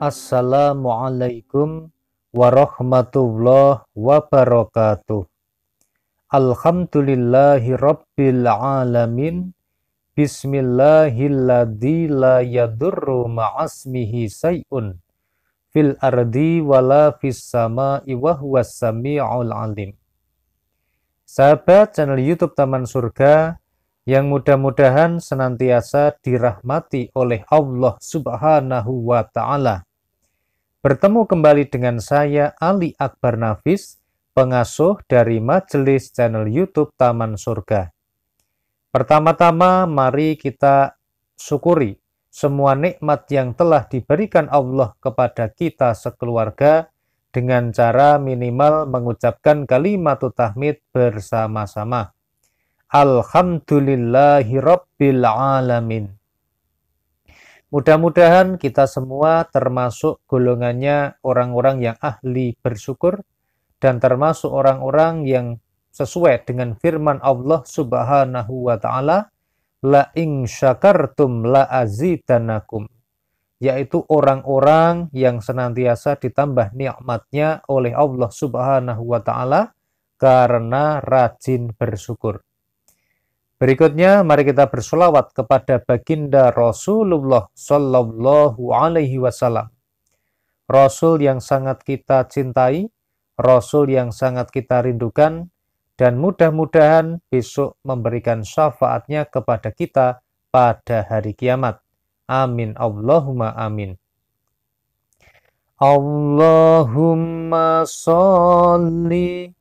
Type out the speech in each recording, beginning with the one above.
Assalamualaikum warahmatullahi wabarakatuh. Alhamdulillahi rabbil alamin. Bismillahilladzi la yadurru ma'asmihi say'un fil ardi wala fis sama'i wa huwa sami'ul alim. Sahabat channel YouTube Taman Surga yang mudah-mudahan senantiasa dirahmati oleh Allah Subhanahu wa taala bertemu kembali dengan saya Ali Akbar Nafis, pengasuh dari majelis channel YouTube Taman Surga. Pertama-tama mari kita syukuri semua nikmat yang telah diberikan Allah kepada kita sekeluarga dengan cara minimal mengucapkan kalimat tahmid bersama-sama. Alhamdulillahirabbil alamin. Mudah-mudahan kita semua termasuk golongannya orang-orang yang ahli bersyukur dan termasuk orang-orang yang sesuai dengan firman Allah Subhanahu wa taala la in syakartum la azidanakum yaitu orang-orang yang senantiasa ditambah nikmatnya oleh Allah Subhanahu wa taala karena rajin bersyukur. Berikutnya mari kita bersolawat kepada baginda Rasulullah Sallallahu Alaihi Wasallam. Rasul yang sangat kita cintai, Rasul yang sangat kita rindukan, dan mudah-mudahan besok memberikan syafaatnya kepada kita pada hari kiamat. Amin. Allahumma amin. Allahumma salli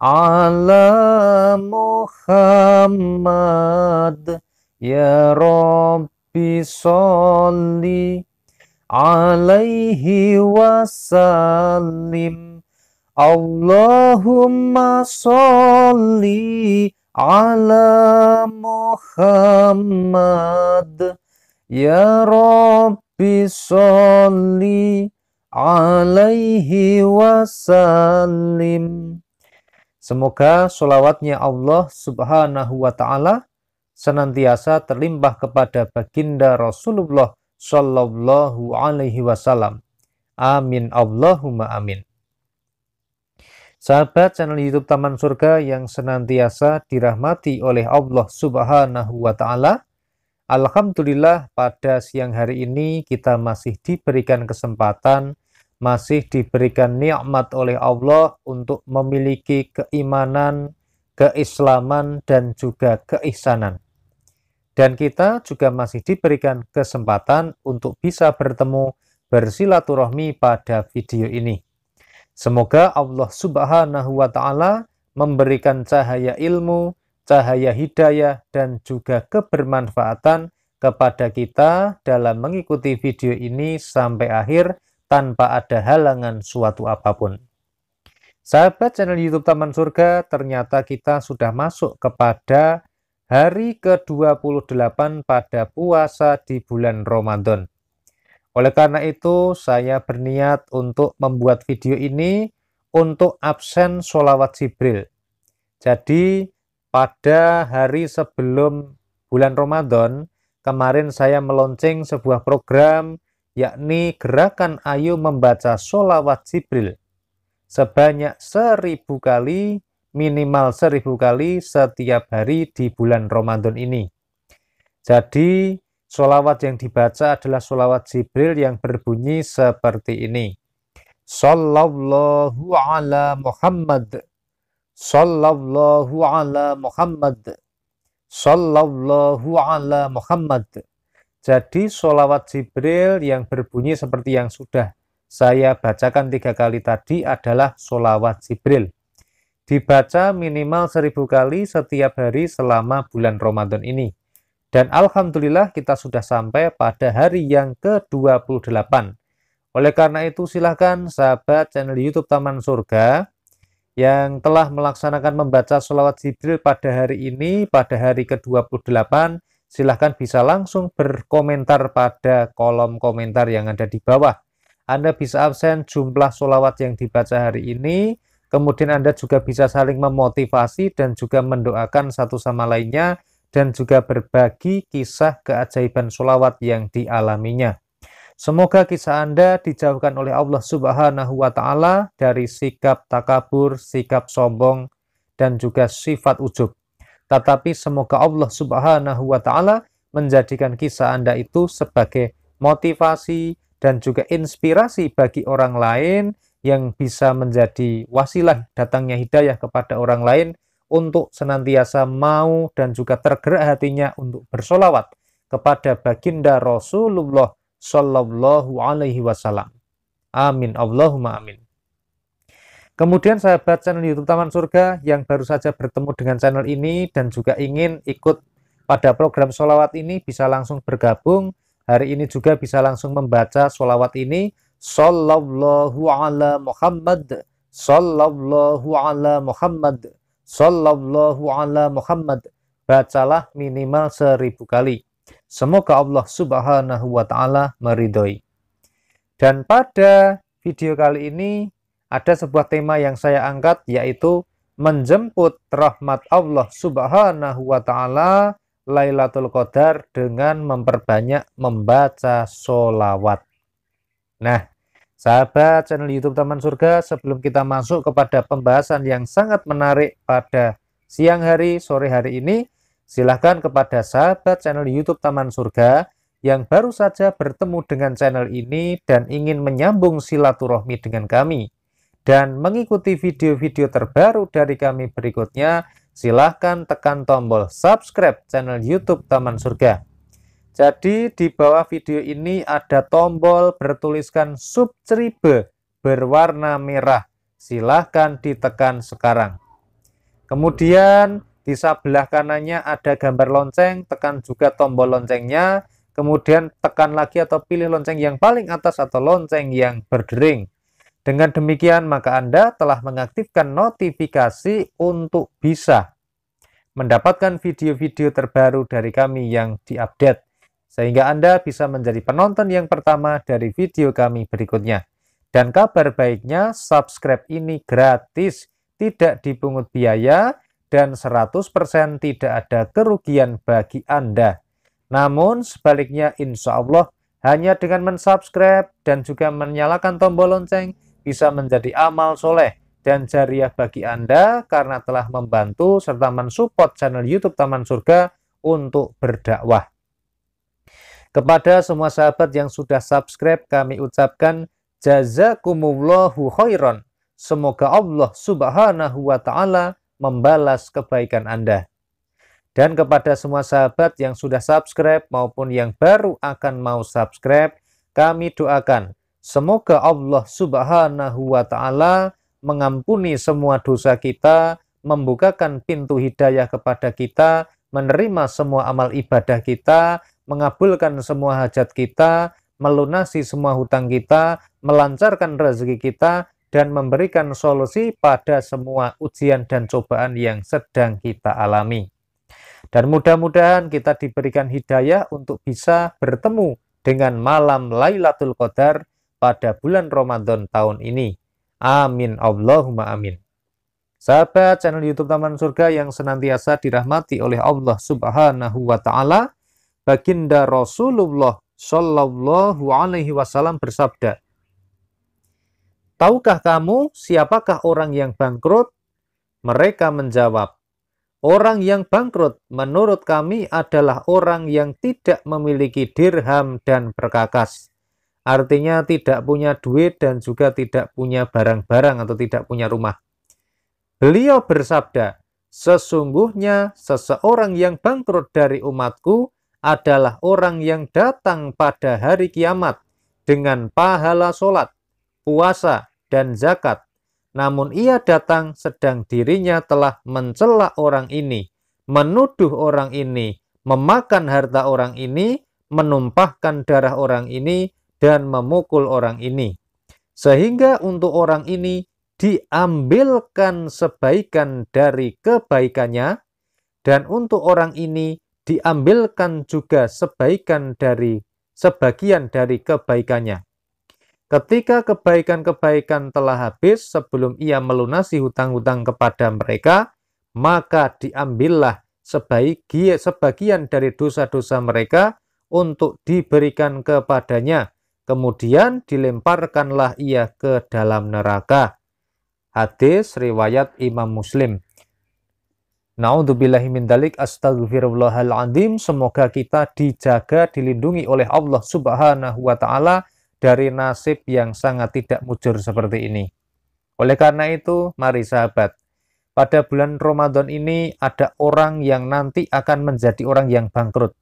ala Muhammad ya Rabbi salli alaihi wasallim Allahumma salli ala Muhammad ya Rabbi salli alaihi wasallim Semoga solawatnya Allah subhanahu wa ta'ala senantiasa terlimpah kepada baginda Rasulullah Shallallahu Alaihi Wasallam. Amin Allahumma amin. Sahabat channel YouTube Taman Surga yang senantiasa dirahmati oleh Allah Subhanahu wa taala. Alhamdulillah pada siang hari ini kita masih diberikan kesempatan masih diberikan nikmat oleh Allah untuk memiliki keimanan, keislaman, dan juga keihsanan. Dan kita juga masih diberikan kesempatan untuk bisa bertemu bersilaturahmi pada video ini. Semoga Allah Subhanahu wa Ta'ala memberikan cahaya ilmu, cahaya hidayah, dan juga kebermanfaatan kepada kita dalam mengikuti video ini sampai akhir tanpa ada halangan suatu apapun. Sahabat channel YouTube Taman Surga, ternyata kita sudah masuk kepada hari ke-28 pada puasa di bulan Ramadan. Oleh karena itu, saya berniat untuk membuat video ini untuk absen sholawat Jibril. Jadi, pada hari sebelum bulan Ramadan, kemarin saya melonceng sebuah program yakni gerakan ayu membaca sholawat Jibril sebanyak seribu kali, minimal seribu kali setiap hari di bulan Ramadan ini. Jadi, sholawat yang dibaca adalah sholawat Jibril yang berbunyi seperti ini. Sallallahu ala Muhammad. Sallallahu ala Muhammad. Sallallahu ala Muhammad. Jadi sholawat Jibril yang berbunyi seperti yang sudah saya bacakan tiga kali tadi adalah sholawat Jibril. Dibaca minimal seribu kali setiap hari selama bulan Ramadan ini. Dan Alhamdulillah kita sudah sampai pada hari yang ke-28. Oleh karena itu silahkan sahabat channel Youtube Taman Surga yang telah melaksanakan membaca sholawat Jibril pada hari ini, pada hari ke-28, silahkan bisa langsung berkomentar pada kolom komentar yang ada di bawah. Anda bisa absen jumlah solawat yang dibaca hari ini, kemudian Anda juga bisa saling memotivasi dan juga mendoakan satu sama lainnya, dan juga berbagi kisah keajaiban solawat yang dialaminya. Semoga kisah Anda dijauhkan oleh Allah Subhanahu wa Ta'ala dari sikap takabur, sikap sombong, dan juga sifat ujub. Tetapi semoga Allah Subhanahu wa taala menjadikan kisah Anda itu sebagai motivasi dan juga inspirasi bagi orang lain yang bisa menjadi wasilah datangnya hidayah kepada orang lain untuk senantiasa mau dan juga tergerak hatinya untuk bersolawat kepada baginda Rasulullah Shallallahu Alaihi Wasallam. Amin, Allahumma amin. Kemudian sahabat channel YouTube Taman Surga yang baru saja bertemu dengan channel ini dan juga ingin ikut pada program sholawat ini bisa langsung bergabung. Hari ini juga bisa langsung membaca sholawat ini. Sallallahu ala Muhammad. Sallallahu ala Muhammad. Sallallahu ala Muhammad. Bacalah minimal seribu kali. Semoga Allah subhanahu wa ta'ala meridhoi. Dan pada video kali ini ada sebuah tema yang saya angkat yaitu menjemput rahmat Allah Subhanahu wa taala Lailatul Qadar dengan memperbanyak membaca solawat. Nah, sahabat channel YouTube Taman Surga, sebelum kita masuk kepada pembahasan yang sangat menarik pada siang hari, sore hari ini, silahkan kepada sahabat channel YouTube Taman Surga yang baru saja bertemu dengan channel ini dan ingin menyambung silaturahmi dengan kami dan mengikuti video-video terbaru dari kami berikutnya, silahkan tekan tombol subscribe channel YouTube Taman Surga. Jadi di bawah video ini ada tombol bertuliskan subscribe berwarna merah. Silahkan ditekan sekarang. Kemudian di sebelah kanannya ada gambar lonceng, tekan juga tombol loncengnya. Kemudian tekan lagi atau pilih lonceng yang paling atas atau lonceng yang berdering. Dengan demikian, maka Anda telah mengaktifkan notifikasi untuk bisa mendapatkan video-video terbaru dari kami yang diupdate, sehingga Anda bisa menjadi penonton yang pertama dari video kami berikutnya. Dan kabar baiknya, subscribe ini gratis, tidak dipungut biaya, dan 100% tidak ada kerugian bagi Anda. Namun, sebaliknya insya Allah, hanya dengan mensubscribe dan juga menyalakan tombol lonceng, bisa menjadi amal soleh dan jariah bagi Anda karena telah membantu serta mensupport channel YouTube Taman Surga untuk berdakwah. Kepada semua sahabat yang sudah subscribe kami ucapkan jazakumullahu khairan. Semoga Allah subhanahu wa ta'ala membalas kebaikan Anda. Dan kepada semua sahabat yang sudah subscribe maupun yang baru akan mau subscribe, kami doakan Semoga Allah Subhanahu wa taala mengampuni semua dosa kita, membukakan pintu hidayah kepada kita, menerima semua amal ibadah kita, mengabulkan semua hajat kita, melunasi semua hutang kita, melancarkan rezeki kita, dan memberikan solusi pada semua ujian dan cobaan yang sedang kita alami. Dan mudah-mudahan kita diberikan hidayah untuk bisa bertemu dengan malam Lailatul Qadar pada bulan Ramadan tahun ini. Amin. Allahumma amin. Sahabat channel YouTube Taman Surga yang senantiasa dirahmati oleh Allah Subhanahu wa taala, baginda Rasulullah Shallallahu alaihi wasallam bersabda, "Tahukah kamu siapakah orang yang bangkrut?" Mereka menjawab, "Orang yang bangkrut menurut kami adalah orang yang tidak memiliki dirham dan perkakas." artinya tidak punya duit dan juga tidak punya barang-barang atau tidak punya rumah. Beliau bersabda, sesungguhnya seseorang yang bangkrut dari umatku adalah orang yang datang pada hari kiamat dengan pahala solat, puasa, dan zakat. Namun ia datang sedang dirinya telah mencela orang ini, menuduh orang ini, memakan harta orang ini, menumpahkan darah orang ini, dan memukul orang ini. Sehingga untuk orang ini diambilkan sebaikan dari kebaikannya dan untuk orang ini diambilkan juga sebaikan dari sebagian dari kebaikannya. Ketika kebaikan-kebaikan telah habis sebelum ia melunasi hutang-hutang kepada mereka, maka diambillah sebagian dari dosa-dosa mereka untuk diberikan kepadanya Kemudian dilemparkanlah ia ke dalam neraka. Hadis riwayat Imam Muslim. Na'udzubillahi astagfirullahaladzim. Semoga kita dijaga, dilindungi oleh Allah subhanahu wa ta'ala dari nasib yang sangat tidak mujur seperti ini. Oleh karena itu, mari sahabat, pada bulan Ramadan ini ada orang yang nanti akan menjadi orang yang bangkrut.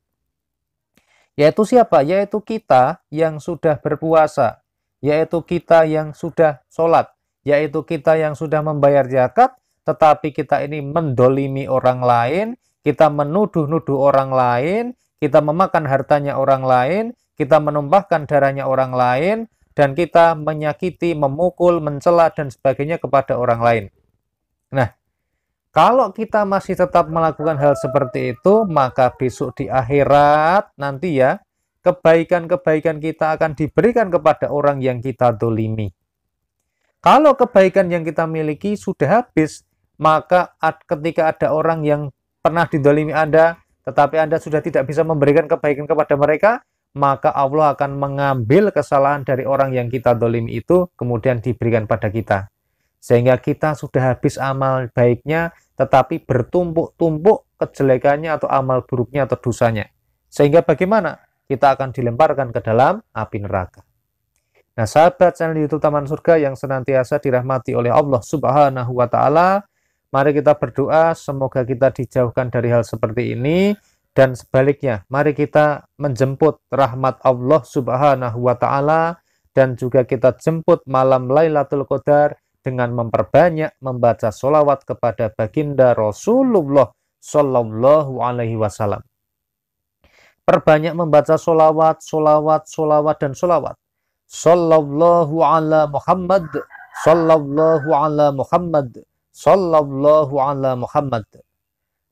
Yaitu siapa? Yaitu kita yang sudah berpuasa, yaitu kita yang sudah sholat, yaitu kita yang sudah membayar zakat, tetapi kita ini mendolimi orang lain, kita menuduh-nuduh orang lain, kita memakan hartanya orang lain, kita menumpahkan darahnya orang lain, dan kita menyakiti, memukul, mencela, dan sebagainya kepada orang lain. Nah, kalau kita masih tetap melakukan hal seperti itu, maka besok di akhirat nanti ya, kebaikan-kebaikan kita akan diberikan kepada orang yang kita dolimi. Kalau kebaikan yang kita miliki sudah habis, maka ketika ada orang yang pernah didolimi Anda, tetapi Anda sudah tidak bisa memberikan kebaikan kepada mereka, maka Allah akan mengambil kesalahan dari orang yang kita dolimi itu, kemudian diberikan pada kita sehingga kita sudah habis amal baiknya tetapi bertumpuk-tumpuk kejelekannya atau amal buruknya atau dosanya sehingga bagaimana kita akan dilemparkan ke dalam api neraka nah sahabat channel youtube Taman Surga yang senantiasa dirahmati oleh Allah subhanahu wa ta'ala mari kita berdoa semoga kita dijauhkan dari hal seperti ini dan sebaliknya mari kita menjemput rahmat Allah subhanahu wa ta'ala dan juga kita jemput malam Lailatul Qadar dengan memperbanyak membaca solawat kepada baginda Rasulullah Shallallahu Alaihi Wasallam. Perbanyak membaca solawat, solawat, solawat dan solawat. Sallallahu ala Muhammad, Sallallahu ala Muhammad, Sallallahu ala Muhammad.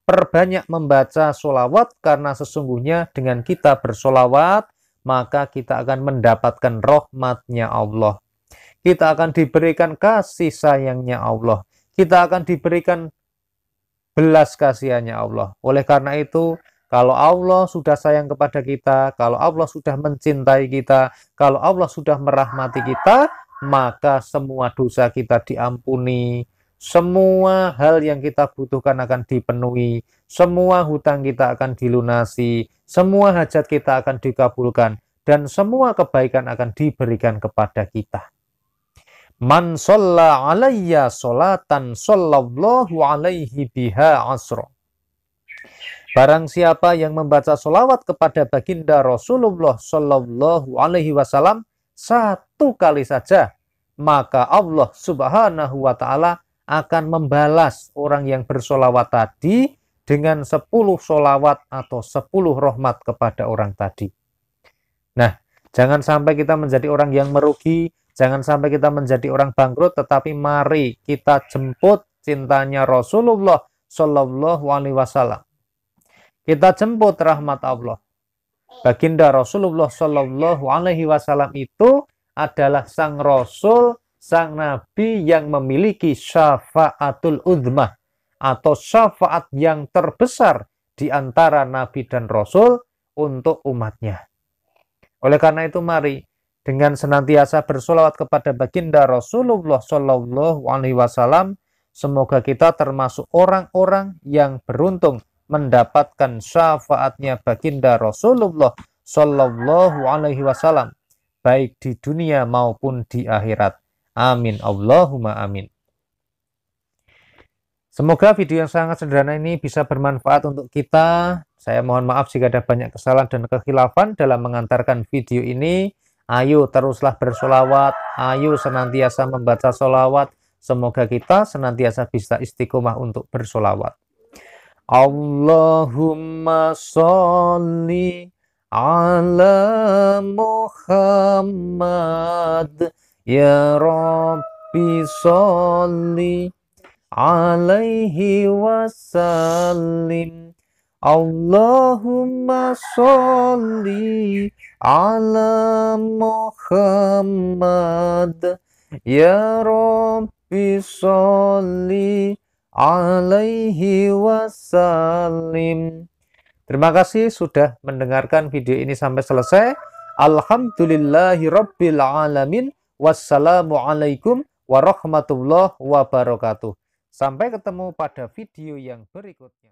Perbanyak membaca solawat karena sesungguhnya dengan kita bersolawat maka kita akan mendapatkan rahmatnya Allah. Kita akan diberikan kasih sayangnya Allah. Kita akan diberikan belas kasihannya Allah. Oleh karena itu, kalau Allah sudah sayang kepada kita, kalau Allah sudah mencintai kita, kalau Allah sudah merahmati kita, maka semua dosa kita diampuni, semua hal yang kita butuhkan akan dipenuhi, semua hutang kita akan dilunasi, semua hajat kita akan dikabulkan, dan semua kebaikan akan diberikan kepada kita. Man sholla alaiya sholatan sallallahu alaihi biha asro. Barang siapa yang membaca solawat kepada baginda Rasulullah sallallahu Alaihi Wasallam satu kali saja, maka Allah Subhanahu Wa Taala akan membalas orang yang bersolawat tadi dengan sepuluh solawat atau sepuluh rahmat kepada orang tadi. Nah, jangan sampai kita menjadi orang yang merugi, Jangan sampai kita menjadi orang bangkrut, tetapi mari kita jemput cintanya Rasulullah Shallallahu Alaihi Wasallam. Kita jemput rahmat Allah. Baginda Rasulullah Shallallahu Alaihi Wasallam itu adalah sang Rasul, sang Nabi yang memiliki syafaatul udhma atau syafaat yang terbesar di antara Nabi dan Rasul untuk umatnya. Oleh karena itu mari dengan senantiasa bersolawat kepada baginda Rasulullah Shallallahu Alaihi Wasallam. Semoga kita termasuk orang-orang yang beruntung mendapatkan syafaatnya baginda Rasulullah Shallallahu Alaihi Wasallam baik di dunia maupun di akhirat. Amin. Allahumma amin. Semoga video yang sangat sederhana ini bisa bermanfaat untuk kita. Saya mohon maaf jika ada banyak kesalahan dan kekhilafan dalam mengantarkan video ini. Ayo teruslah bersolawat, ayo senantiasa membaca solawat. Semoga kita senantiasa bisa istiqomah untuk bersolawat. Allahumma sholli ala Muhammad ya Rabbi sholli alaihi wasallim Allahumma sholli ala Muhammad Ya Rabbi sholli alaihi wasallim Terima kasih sudah mendengarkan video ini sampai selesai Alhamdulillahi Rabbil Alamin Wassalamualaikum warahmatullahi wabarakatuh Sampai ketemu pada video yang berikutnya